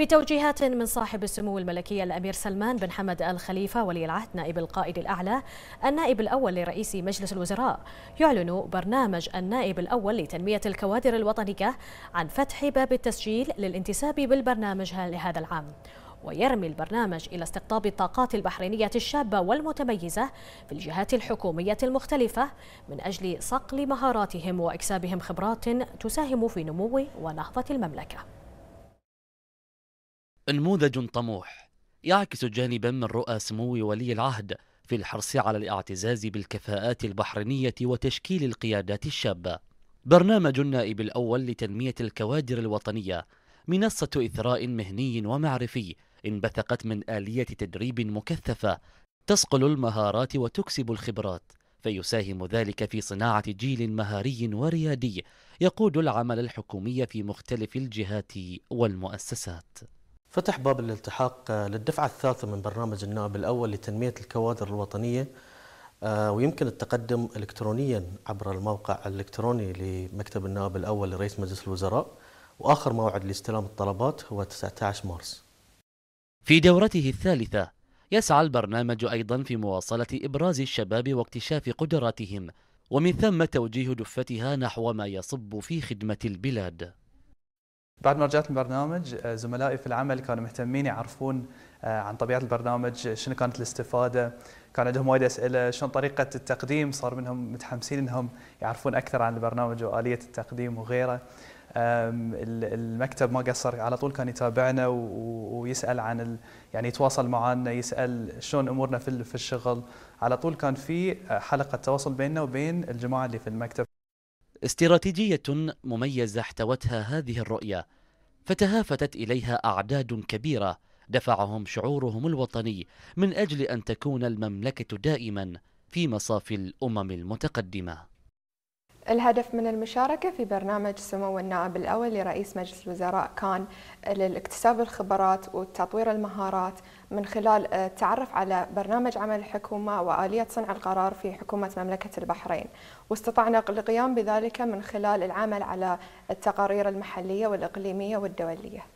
بتوجيهات من صاحب السمو الملكي الأمير سلمان بن حمد الخليفة ولي العهد نائب القائد الأعلى النائب الأول لرئيس مجلس الوزراء يعلن برنامج النائب الأول لتنمية الكوادر الوطنية عن فتح باب التسجيل للانتساب بالبرنامج لهذا العام ويرمي البرنامج إلى استقطاب الطاقات البحرينية الشابة والمتميزة في الجهات الحكومية المختلفة من أجل صقل مهاراتهم وإكسابهم خبرات تساهم في نمو ونهضة المملكة نموذج طموح يعكس جانبا من رؤى سمو ولي العهد في الحرص على الاعتزاز بالكفاءات البحرينية وتشكيل القيادات الشابة برنامج النائب الأول لتنمية الكوادر الوطنية منصة إثراء مهني ومعرفي انبثقت من آلية تدريب مكثفة تصقل المهارات وتكسب الخبرات فيساهم ذلك في صناعة جيل مهاري وريادي يقود العمل الحكومي في مختلف الجهات والمؤسسات فتح باب الالتحاق آه، للدفعة الثالثة من برنامج النائب الأول لتنمية الكوادر الوطنية آه، ويمكن التقدم إلكترونيا عبر الموقع الإلكتروني لمكتب النائب الأول لرئيس مجلس الوزراء وآخر موعد لاستلام الطلبات هو 19 مارس في دورته الثالثة يسعى البرنامج أيضا في مواصلة إبراز الشباب واكتشاف قدراتهم ومن ثم توجيه دفتها نحو ما يصب في خدمة البلاد بعد ما رجعت البرنامج آه، زملائي في العمل كانوا مهتمين يعرفون آه، عن طبيعه البرنامج شنو كانت الاستفاده كان عندهم وايد اسئله شلون طريقه التقديم صار منهم متحمسين انهم يعرفون اكثر عن البرنامج واليه التقديم وغيره المكتب ما قصر على طول كان يتابعنا ويسال عن يعني يتواصل معنا يسال شلون امورنا في الشغل على طول كان في آه، حلقه تواصل بيننا وبين الجماعه اللي في المكتب استراتيجية مميزة احتوتها هذه الرؤية فتهافتت إليها أعداد كبيرة دفعهم شعورهم الوطني من أجل أن تكون المملكة دائما في مصاف الأمم المتقدمة الهدف من المشاركة في برنامج سمو النائب الأول لرئيس مجلس الوزراء كان لاكتساب الخبرات وتطوير المهارات من خلال آه، التعرف على برنامج عمل الحكومة وآلية صنع القرار في حكومة مملكة البحرين واستطعنا القيام بذلك من خلال العمل على التقارير المحلية والإقليمية والدولية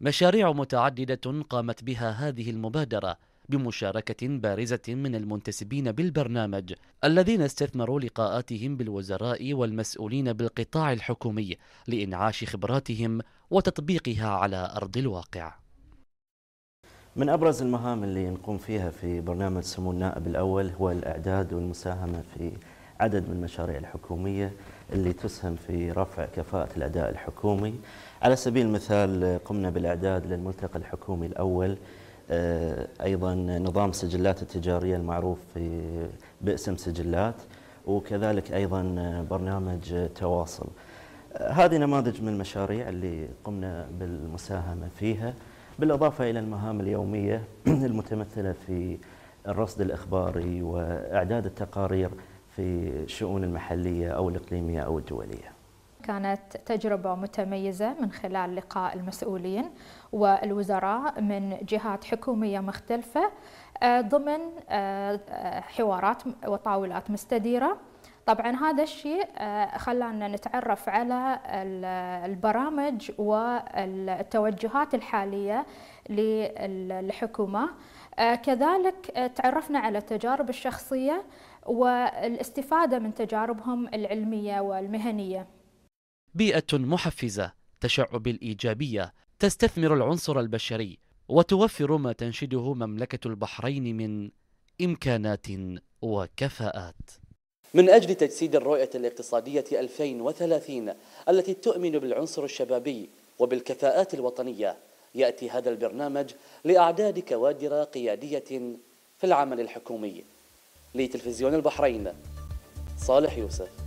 مشاريع متعددة قامت بها هذه المبادرة بمشاركة بارزة من المنتسبين بالبرنامج الذين استثمروا لقاءاتهم بالوزراء والمسؤولين بالقطاع الحكومي لإنعاش خبراتهم وتطبيقها على أرض الواقع من أبرز المهام اللي نقوم فيها في برنامج سمو النائب الأول هو الإعداد والمساهمة في عدد من المشاريع الحكومية اللي تسهم في رفع كفاءة الأداء الحكومي على سبيل المثال قمنا بالإعداد للملتقى الحكومي الأول آه، أيضا نظام سجلات التجارية المعروف في باسم سجلات وكذلك أيضا برنامج تواصل آه، هذه نماذج من المشاريع اللي قمنا بالمساهمة فيها بالإضافة إلى المهام اليومية المتمثلة في الرصد الإخباري وإعداد التقارير في الشؤون المحلية أو الإقليمية أو الدولية كانت تجربة متميزة من خلال لقاء المسؤولين والوزراء من جهات حكومية مختلفة آه، ضمن آه، آه، حوارات وطاولات مستديرة طبعا هذا الشيء خلانا نتعرف على البرامج والتوجهات الحالية للحكومة كذلك تعرفنا على التجارب الشخصية والاستفادة من تجاربهم العلمية والمهنية بيئة محفزة تشع بالإيجابية تستثمر العنصر البشري وتوفر ما تنشده مملكة البحرين من إمكانات وكفاءات من أجل تجسيد الرؤية الاقتصادية 2030 التي تؤمن بالعنصر الشبابي وبالكفاءات الوطنية يأتي هذا البرنامج لأعداد كوادر قيادية في العمل الحكومي لتلفزيون البحرين صالح يوسف